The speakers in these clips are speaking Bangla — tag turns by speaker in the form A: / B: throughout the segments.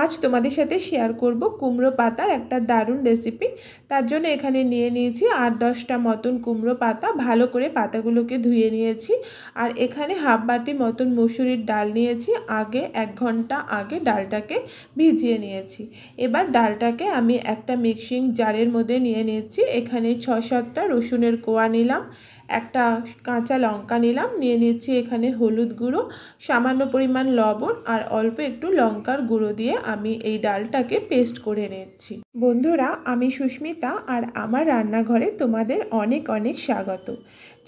A: আজ তোমাদের সাথে শেয়ার করব কুমড়ো পাতার একটা দারুণ রেসিপি তার জন্য এখানে নিয়ে নিয়েছি আট দশটা মতন কুমড়ো পাতা ভালো করে পাতাগুলোকে ধুয়ে নিয়েছি আর এখানে হাফ বাটি মতন মসুরির ডাল নিয়েছি আগে এক ঘন্টা আগে ডালটাকে ভিজিয়ে নিয়েছি এবার ডালটাকে আমি একটা মিক্সিং জারের মধ্যে নিয়ে নিয়েছি এখানে ছ সাতটা রসুনের কোয়া নিলাম একটা কাঁচা লঙ্কা নিলাম নিয়ে নিয়েছি এখানে হলুদ গুঁড়ো সামান্য পরিমাণ লবণ আর অল্প একটু লঙ্কার গুঁড়ো দিয়ে আমি এই ডালটাকে পেস্ট করে নিচ্ছি বন্ধুরা আমি সুস্মিতা আর আমার রান্নাঘরে তোমাদের অনেক অনেক স্বাগত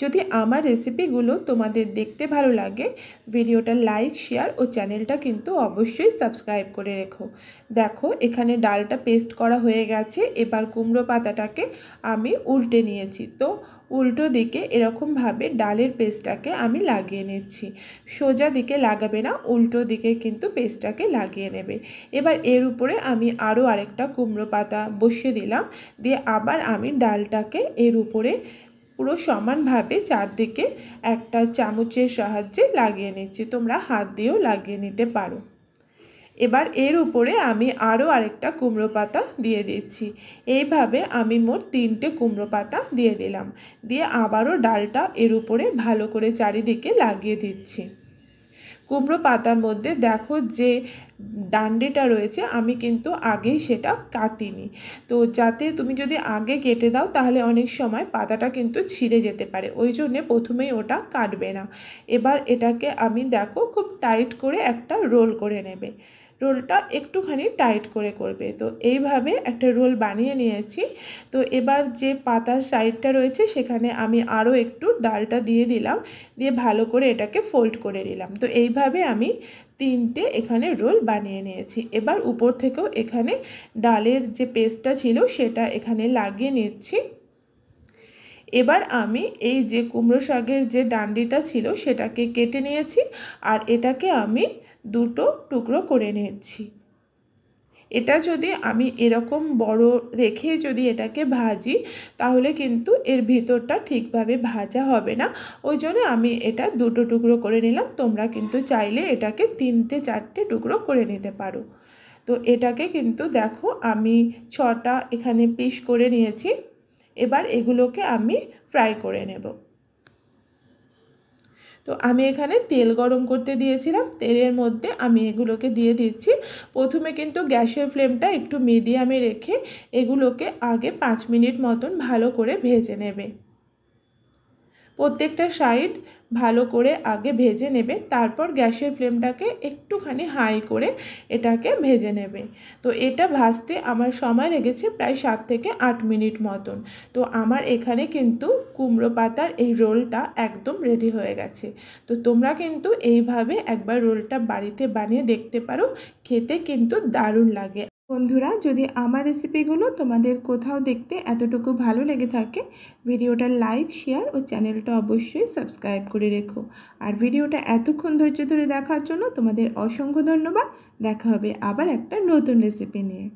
A: যদি আমার রেসিপিগুলো তোমাদের দেখতে ভালো লাগে ভিডিওটা লাইক শেয়ার ও চ্যানেলটা কিন্তু অবশ্যই সাবস্ক্রাইব করে রেখো দেখো এখানে ডালটা পেস্ট করা হয়ে গেছে এবার কুমড়ো পাতাটাকে আমি উল্টে নিয়েছি তো উল্টো দিকে এরকমভাবে ডালের পেস্টটাকে আমি লাগিয়ে নিচ্ছি সোজা দিকে লাগাবে না উল্টো দিকে কিন্তু পেস্টটাকে লাগিয়ে নেবে এবার এর উপরে আমি আরও আরেকটা কুমড়ো পাতা বসিয়ে দিলাম দিয়ে আবার আমি ডালটাকে এর উপরে পুরো সমানভাবে চারদিকে একটা চামচের সাহায্যে লাগিয়ে নিচ্ছি তোমরা হাত দিয়েও লাগিয়ে নিতে পারো এবার এর উপরে আমি আরও আরেকটা কুমড়ো পাতা দিয়ে দিচ্ছি এইভাবে আমি মোট তিনটে কুমড়ো পাতা দিয়ে দিলাম দিয়ে আবারও ডালটা এর উপরে ভালো করে চারিদিকে লাগিয়ে দিচ্ছি কুমড়ো পাতার মধ্যে দেখো যে ডান্ডেটা রয়েছে আমি কিন্তু আগেই সেটা কাটিনি তো যাতে তুমি যদি আগে কেটে দাও তাহলে অনেক সময় পাতাটা কিন্তু ছিঁড়ে যেতে পারে ওই জন্যে প্রথমেই ওটা কাটবে না এবার এটাকে আমি দেখো খুব টাইট করে একটা রোল করে নেবে রোলটা একটুখানি টাইট করে করবে তো এইভাবে একটা রোল বানিয়ে নিয়েছি তো এবার যে পাতার সাইডটা রয়েছে সেখানে আমি আরও একটু ডালটা দিয়ে দিলাম দিয়ে ভালো করে এটাকে ফোল্ড করে নিলাম তো এইভাবে আমি তিনটে এখানে রোল বানিয়ে নিয়েছি এবার উপর থেকেও এখানে ডালের যে পেস্টটা ছিল সেটা এখানে লাগিয়ে নিচ্ছি এবার আমি এই যে কুমড়ো শাকের যে ডান্ডিটা ছিল সেটাকে কেটে নিয়েছি আর এটাকে আমি দুটো টুকরো করে নিয়েছি এটা যদি আমি এরকম বড় রেখে যদি এটাকে ভাজি তাহলে কিন্তু এর ভিতরটা ঠিকভাবে ভাজা হবে না ওই জন্য আমি এটা দুটো টুকরো করে নিলাম তোমরা কিন্তু চাইলে এটাকে তিনটে চারটে টুকরো করে নিতে পারো তো এটাকে কিন্তু দেখো আমি ছটা এখানে পিস করে নিয়েছি এবার এগুলোকে আমি ফ্রাই করে নেব তো আমি এখানে তেল গরম করতে দিয়েছিলাম তেলের মধ্যে আমি এগুলোকে দিয়ে দিচ্ছি প্রথমে কিন্তু গ্যাসের ফ্লেমটা একটু মিডিয়ামে রেখে এগুলোকে আগে পাঁচ মিনিট মতন ভালো করে ভেজে নেবে প্রত্যেকটা সাইড ভালো করে আগে ভেজে নেবে তারপর গ্যাসের ফ্লেমটাকে একটুখানি হাই করে এটাকে ভেজে নেবে তো এটা ভাজতে আমার সময় লেগেছে প্রায় সাত থেকে আট মিনিট মতন তো আমার এখানে কিন্তু কুমড়ো পাতার এই রোলটা একদম রেডি হয়ে গেছে তো তোমরা কিন্তু এইভাবে একবার রোলটা বাড়িতে বানিয়ে দেখতে পারো খেতে কিন্তু দারুণ লাগে বন্ধুরা যদি আমার রেসিপিগুলো তোমাদের কোথাও দেখতে এতটুকু ভালো লেগে থাকে ভিডিওটা লাইক শেয়ার ও চ্যানেলটা অবশ্যই সাবস্ক্রাইব করে রেখো আর ভিডিওটা এতক্ষণ ধৈর্য ধরে দেখার জন্য তোমাদের অসংখ্য ধন্যবাদ দেখা হবে আবার একটা নতুন রেসিপি নিয়ে